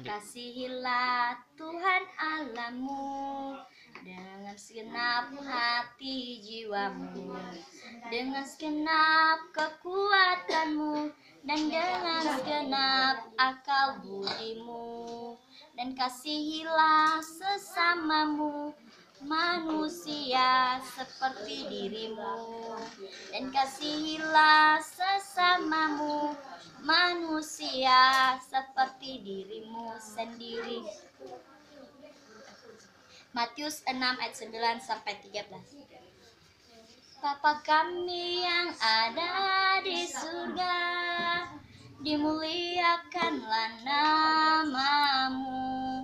Kasihilah Tuhan Allahmu dengan segenap hati jiwamu, dengan segenap kekuatanmu, dan dengan segenap akal budimu, dan kasihilah sesamamu manusia seperti dirimu dan kasihilah sesamamu manusia seperti dirimu sendiri Matius 6 ayat 9 sampai 13 Bapa kami yang ada di surga dimuliakanlah namamu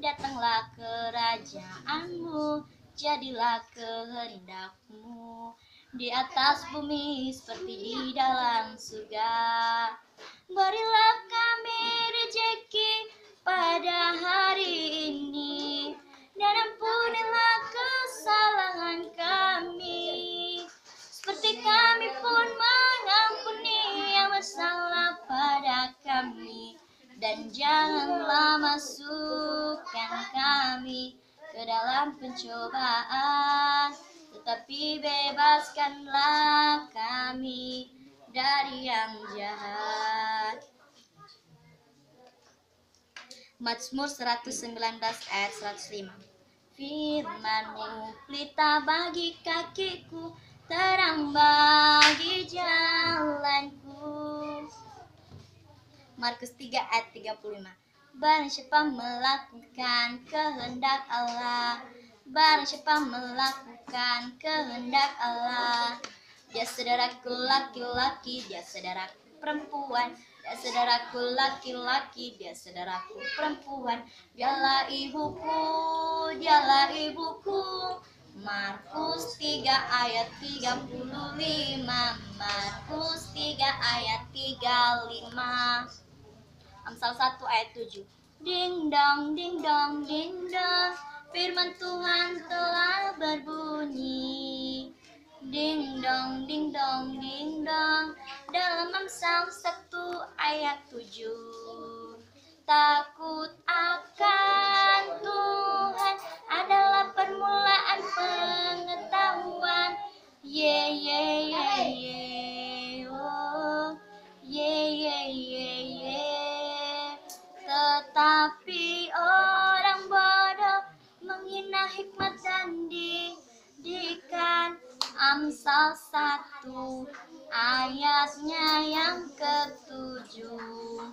datanglah kerajaanmu, jadilah kehendakmu di atas bumi seperti di dalam surga. Berilah dan janganlah masukkan kami ke dalam pencobaan tetapi bebaskanlah kami dari yang jahat Mazmur 119 ayat 105 Firmanmu pelita bagi kakiku terang bagi jalanku Markus 3 ayat 35. Barang siapa melakukan kehendak Allah, barang siapa melakukan kehendak Allah, dia saudaraku laki-laki, dia saudaraku perempuan Dia saudaraku laki-laki, dia saudaraku perempuan Dialah ibuku, dialah ibuku Markus 3 ayat 35 Markus 3 ayat 35 Amsal 1 ayat 7. Ding dong, ding dong, ding dong, firman Tuhan telah berbunyi. Ding dong, ding dong, ding dong, dalam Amsal 1 ayat 7. Takut Amsal 1 ayatnya yang ketujuh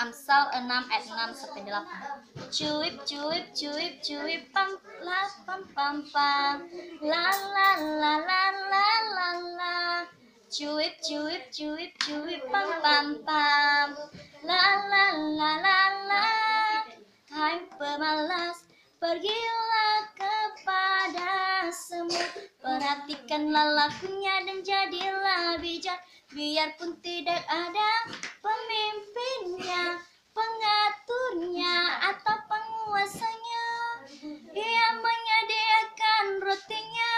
Amsal 6 ayat 6 sampai 8. Cuip cuip cuip cuip pam la pam pam pam la la la la la la la cuip cuip cuip cuip pam pam pam la la la la la Hai pemalas Pergilah kepada semut perhatikan lakunya dan jadilah bijak Biarpun tidak ada pemimpinnya Pengaturnya atau penguasanya Ia menyediakan rutinnya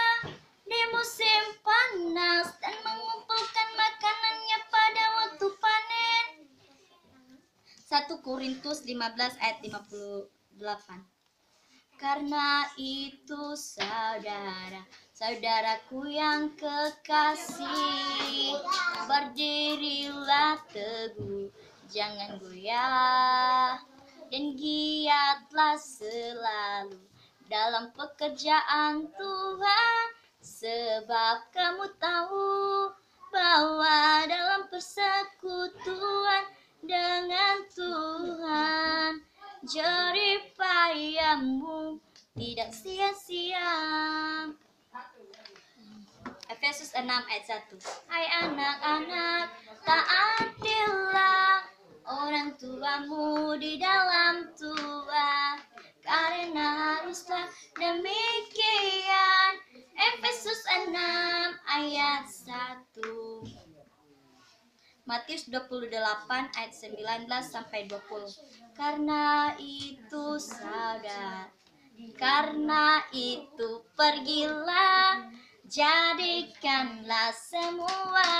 Di musim panas Dan mengumpulkan makanannya pada waktu panen 1 Korintus 15 ayat 58 karena itu saudara, saudaraku yang kekasih, berdirilah teguh, jangan goyah, dan giatlah selalu dalam pekerjaan Tuhan, sebab kamu tahu bahwa dalam persekutuan dengan Tuhan jeripayamu tidak sia-sia. Efesus 6 ayat 1 Hai anak-anak, taatilah orang tuamu di dalam tua Karena haruslah demikian Efesus 6 ayat 1 Matius 28 ayat 19 sampai 20. Karena itu saudara, karena itu pergilah, jadikanlah semua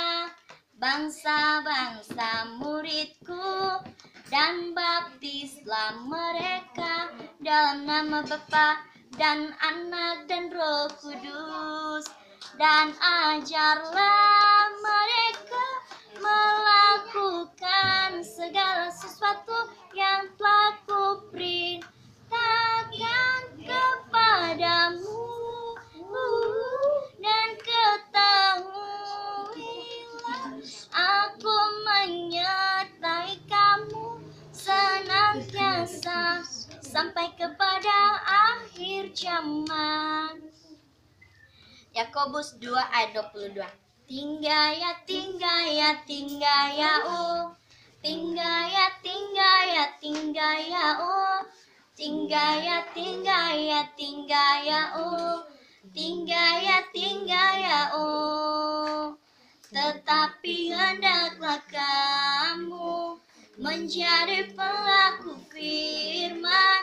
bangsa-bangsa muridku dan baptislah mereka dalam nama Bapa dan Anak dan Roh Kudus dan ajarlah yang kepadamu dan ketahuilah aku kamu sampai kepada akhir zaman. Yakobus 2 ayat 22. Tinggal ya, tinggal ya, tinggal ya, oh. Tinggal ya, tinggal ya, tinggal ya, oh. Tinggal ya, tinggal ya, tinggal ya, oh. Tinggal ya, tinggal ya, oh. Tetapi hendaklah kamu menjadi pelaku firman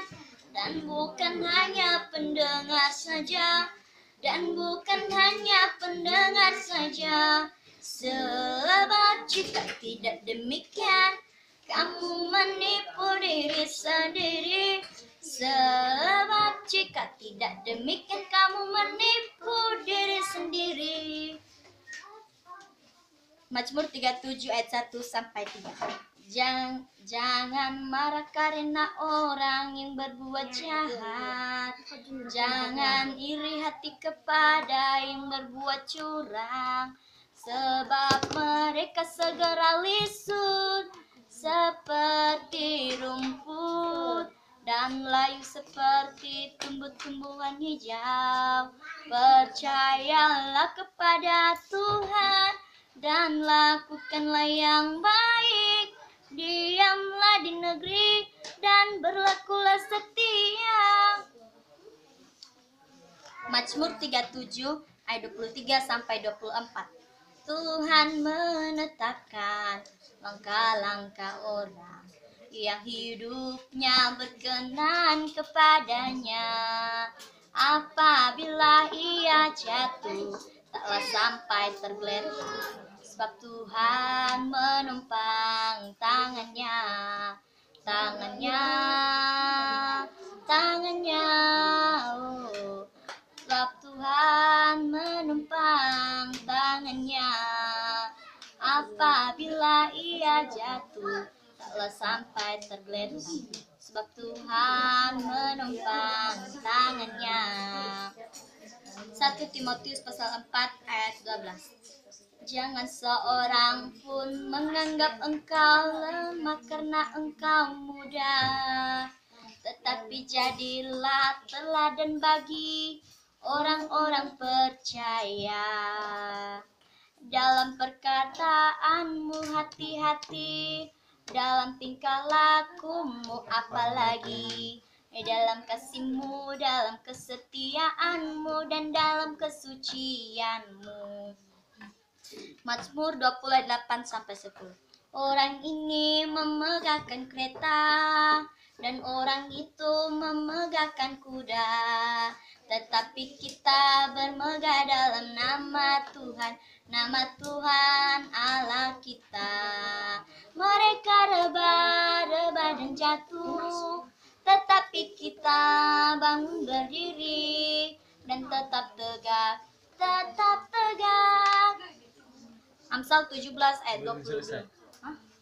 dan bukan hanya pendengar saja dan bukan hanya pendengar saja Selamat jika tidak demikian Kamu menipu diri sendiri Selamat jika tidak demikian Kamu menipu diri sendiri Mazmur 37 ayat 1 sampai 3 Jangan, jangan marah karena orang yang berbuat jahat Jangan iri hati kepada yang berbuat curang Sebab mereka segera lisut Seperti rumput Dan layu seperti tumbuh-tumbuhan hijau Percayalah kepada Tuhan Dan lakukanlah yang baik Diamlah di negeri dan berlakulah setia Mazmur 37 ayat 23 sampai 24 Tuhan menetapkan langkah-langkah orang yang hidupnya berkenan kepadanya. Apabila ia jatuh, taklah sampai tergeletak, sebab Tuhan menumpang tangannya, tangannya. bila ia jatuh taklah sampai tergeletak sebab Tuhan menumpang tangannya 1 Timotius pasal 4 ayat 12 Jangan seorang pun menganggap engkau lemah karena engkau muda Tetapi jadilah teladan bagi orang-orang percaya dalam perkataan perasaanmu hati-hati dalam tingkah lakumu apalagi dalam kasihmu, dalam kesetiaanmu dan dalam kesucianmu. Mazmur 28 sampai 10. Orang ini memegahkan kereta dan orang itu memegahkan kuda. Tetapi kita bermegah dalam nama Tuhan, nama Tuhan Allah kita. Mereka rebah-rebah dan jatuh, tetapi kita bangun berdiri dan tetap tegak, tetap tegak. Amsal 17 ayat 22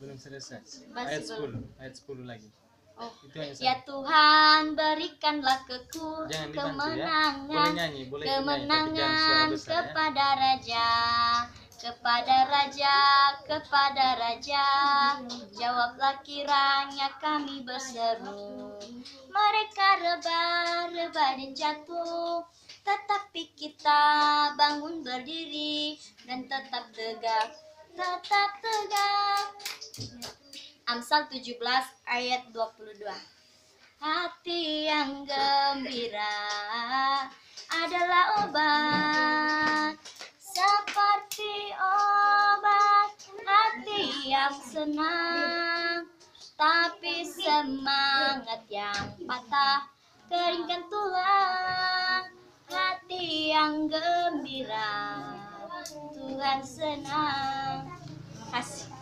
belum selesai Masih ayat 10 ayat 10 lagi oh. itu yang ya Tuhan berikanlah keku dibantu, ya. kemenangan ya. boleh nyanyi, boleh kemenangan nyanyi, besar, ya. kepada ya. raja kepada raja kepada raja jawablah kiranya kami berseru mereka rebah rebah dan jatuh tetapi kita bangun berdiri dan tetap tegak tetap tegak Amsal 17 ayat 22. Hati yang gembira adalah obat seperti obat hati yang senang tapi semangat yang patah keringkan tulang hati yang gembira Tuhan senang kasih